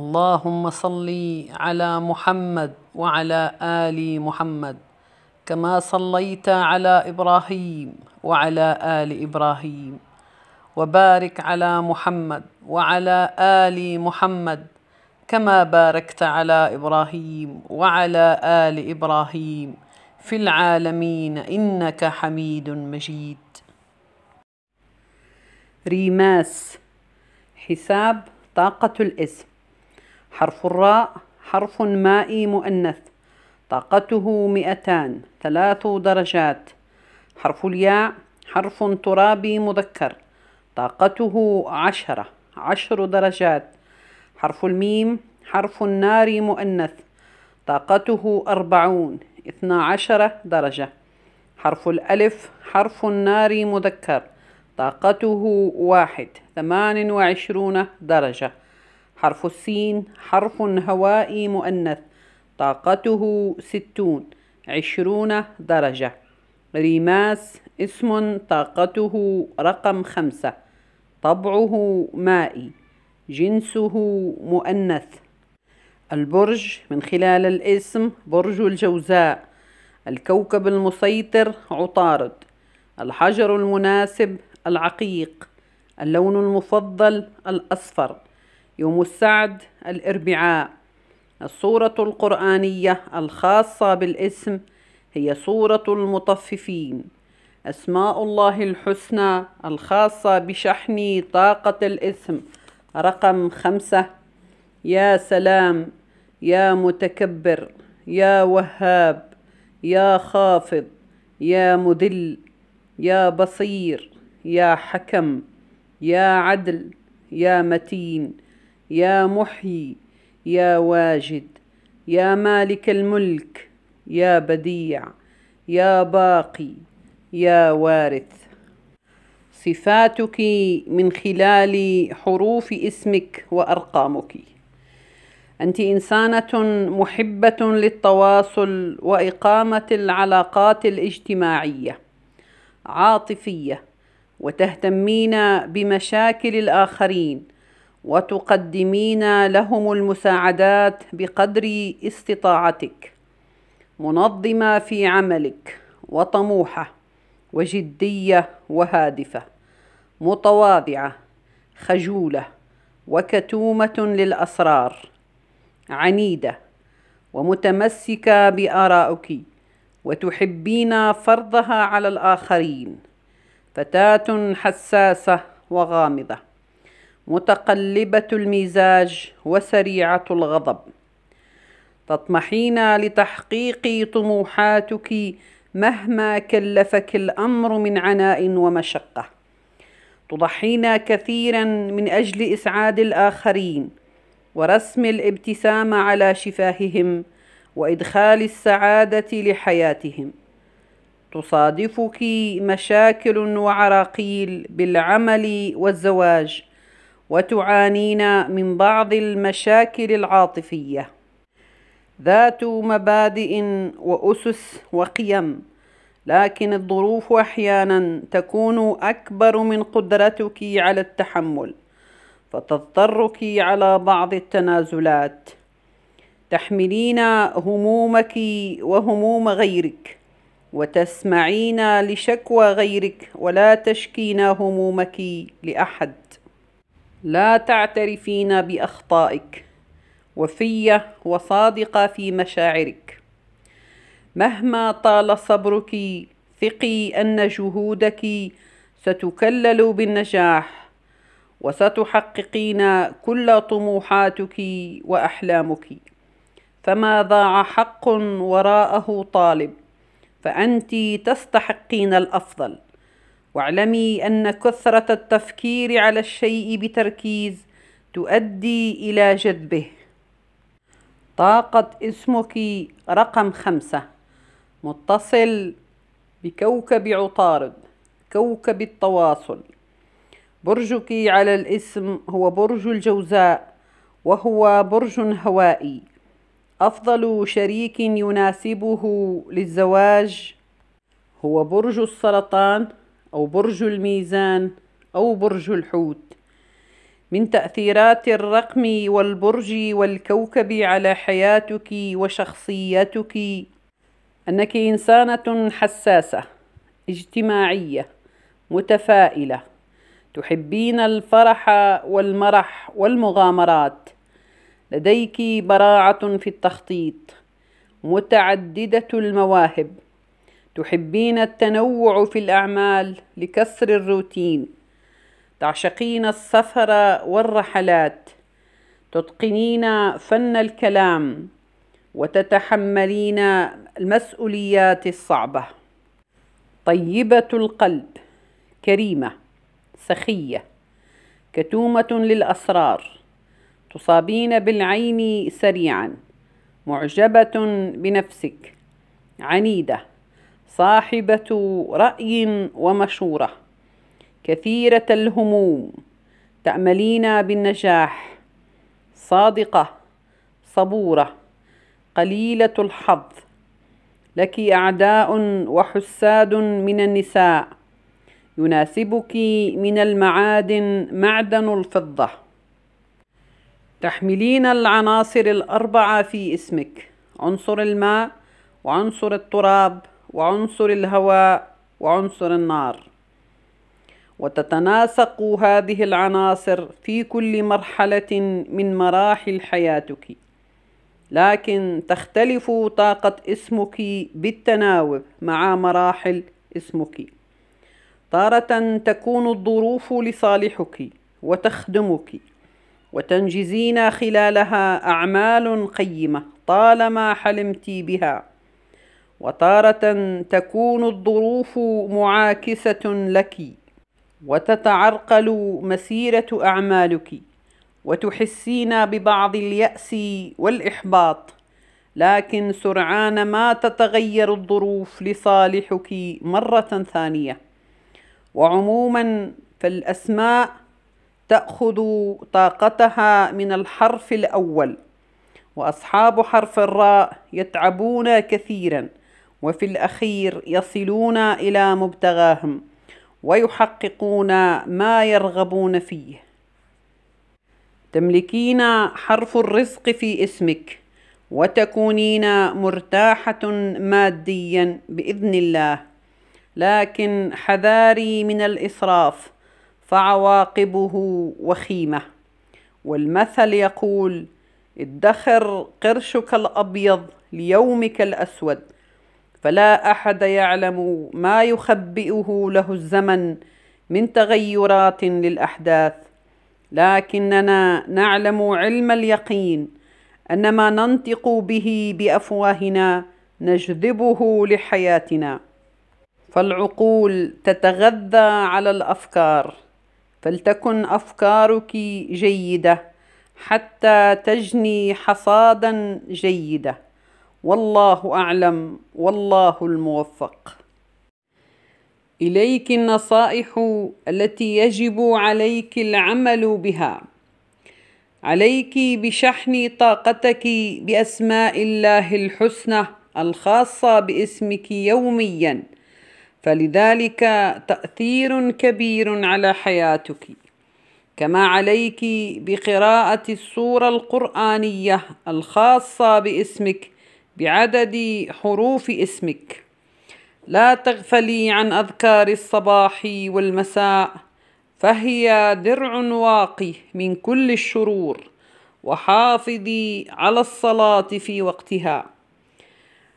اللهم صل على محمد وعلى ال محمد كما صليت على ابراهيم وعلى ال ابراهيم وبارك على محمد وعلى ال محمد كما باركت على ابراهيم وعلى ال ابراهيم في العالمين انك حميد مجيد ريماس حساب طاقه الاسم حرف الراء حرف مائي مؤنث طاقته مئتان ثلاث درجات حرف الياء حرف ترابي مذكر طاقته عشرة عشر درجات حرف الميم حرف النار مؤنث طاقته أربعون اثنا عشر درجة حرف الألف حرف النار مذكر طاقته واحد ثمان وعشرون درجة حرف السين حرف هوائي مؤنث طاقته ستون عشرون درجة ريماس اسم طاقته رقم خمسة طبعه مائي جنسه مؤنث البرج من خلال الاسم برج الجوزاء الكوكب المسيطر عطارد الحجر المناسب العقيق اللون المفضل الأصفر يوم السعد الأربعاء الصورة القرآنية الخاصة بالاسم هي صورة المطففين أسماء الله الحسنى الخاصة بشحن طاقة الاسم رقم خمسة يا سلام يا متكبر يا وهاب يا خافض يا مذل يا بصير يا حكم يا عدل يا متين يا محيي يا واجد يا مالك الملك يا بديع يا باقي يا وارث صفاتك من خلال حروف اسمك وارقامك انت انسانه محبه للتواصل واقامه العلاقات الاجتماعيه عاطفيه وتهتمين بمشاكل الاخرين وتقدمين لهم المساعدات بقدر استطاعتك منظمه في عملك وطموحه وجديه وهادفه متواضعه خجوله وكتومه للاسرار عنيده ومتمسكه بارائك وتحبين فرضها على الاخرين فتاه حساسه وغامضه متقلبة المزاج وسريعة الغضب تطمحين لتحقيق طموحاتك مهما كلفك الأمر من عناء ومشقة تضحين كثيرا من أجل إسعاد الآخرين ورسم الابتسام على شفاههم وإدخال السعادة لحياتهم تصادفك مشاكل وعراقيل بالعمل والزواج وتعانين من بعض المشاكل العاطفية ذات مبادئ وأسس وقيم لكن الظروف أحيانا تكون أكبر من قدرتك على التحمل فتضطرك على بعض التنازلات تحملين همومك وهموم غيرك وتسمعين لشكوى غيرك ولا تشكين همومك لأحد لا تعترفين باخطائك وفيه وصادقه في مشاعرك مهما طال صبرك ثقي ان جهودك ستكلل بالنجاح وستحققين كل طموحاتك واحلامك فما ضاع حق وراءه طالب فانت تستحقين الافضل واعلمي ان كثره التفكير على الشيء بتركيز تؤدي الى جذبه طاقه اسمك رقم خمسه متصل بكوكب عطارد كوكب التواصل برجك على الاسم هو برج الجوزاء وهو برج هوائي افضل شريك يناسبه للزواج هو برج السرطان أو برج الميزان أو برج الحوت من تأثيرات الرقم والبرج والكوكب على حياتك وشخصيتك أنك إنسانة حساسة اجتماعية متفائلة تحبين الفرح والمرح والمغامرات لديك براعة في التخطيط متعددة المواهب تحبين التنوع في الأعمال لكسر الروتين تعشقين السفر والرحلات تتقنين فن الكلام وتتحملين المسؤوليات الصعبة طيبة القلب كريمة سخية كتومة للأسرار تصابين بالعين سريعا معجبة بنفسك عنيدة صاحبة رأي ومشورة كثيرة الهموم تأملين بالنجاح صادقة صبورة قليلة الحظ لك أعداء وحساد من النساء يناسبك من المعادن معدن الفضة تحملين العناصر الأربعة في اسمك عنصر الماء وعنصر التراب وعنصر الهواء وعنصر النار وتتناسق هذه العناصر في كل مرحلة من مراحل حياتك لكن تختلف طاقة اسمك بالتناوب مع مراحل اسمك تارة تكون الظروف لصالحك وتخدمك وتنجزين خلالها أعمال قيمة طالما حلمت بها وتارة تكون الظروف معاكسة لكِ وتتعرقل مسيرة أعمالك وتحسين ببعض اليأس والإحباط لكن سرعان ما تتغير الظروف لصالحك مرة ثانية وعموما فالأسماء تأخذ طاقتها من الحرف الأول وأصحاب حرف الراء يتعبون كثيراً وفي الأخير يصلون إلى مبتغاهم ويحققون ما يرغبون فيه تملكين حرف الرزق في اسمك وتكونين مرتاحة ماديا بإذن الله لكن حذاري من الإسراف فعواقبه وخيمة والمثل يقول ادخر قرشك الأبيض ليومك الأسود فلا احد يعلم ما يخبئه له الزمن من تغيرات للاحداث لكننا نعلم علم اليقين ان ما ننطق به بافواهنا نجذبه لحياتنا فالعقول تتغذى على الافكار فلتكن افكارك جيده حتى تجني حصادا جيده والله أعلم والله الموفق إليك النصائح التي يجب عليك العمل بها عليك بشحن طاقتك بأسماء الله الحسنى الخاصة باسمك يوميا فلذلك تأثير كبير على حياتك كما عليك بقراءة السورة القرآنية الخاصة باسمك بعدد حروف اسمك لا تغفلي عن أذكار الصباح والمساء فهي درع واقي من كل الشرور وحافظي على الصلاة في وقتها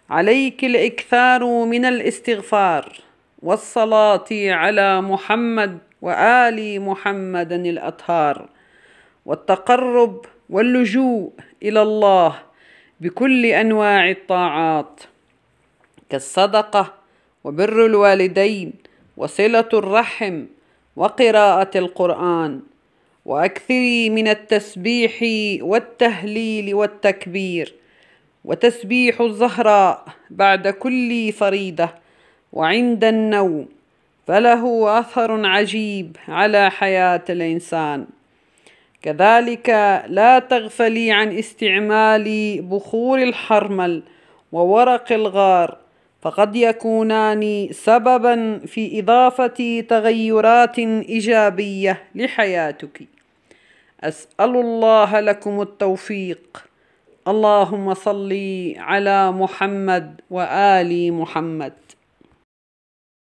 عليك الإكثار من الاستغفار والصلاة على محمد وآل محمد الأطهار والتقرب واللجوء إلى الله بكل انواع الطاعات كالصدقه وبر الوالدين وصله الرحم وقراءه القران واكثري من التسبيح والتهليل والتكبير وتسبيح الزهراء بعد كل فريده وعند النوم فله اثر عجيب على حياه الانسان كذلك لا تغفلي عن استعمال بخور الحرمل وورق الغار فقد يكونان سببا في إضافة تغيرات إيجابية لحياتك أسأل الله لكم التوفيق اللهم صل على محمد وآل محمد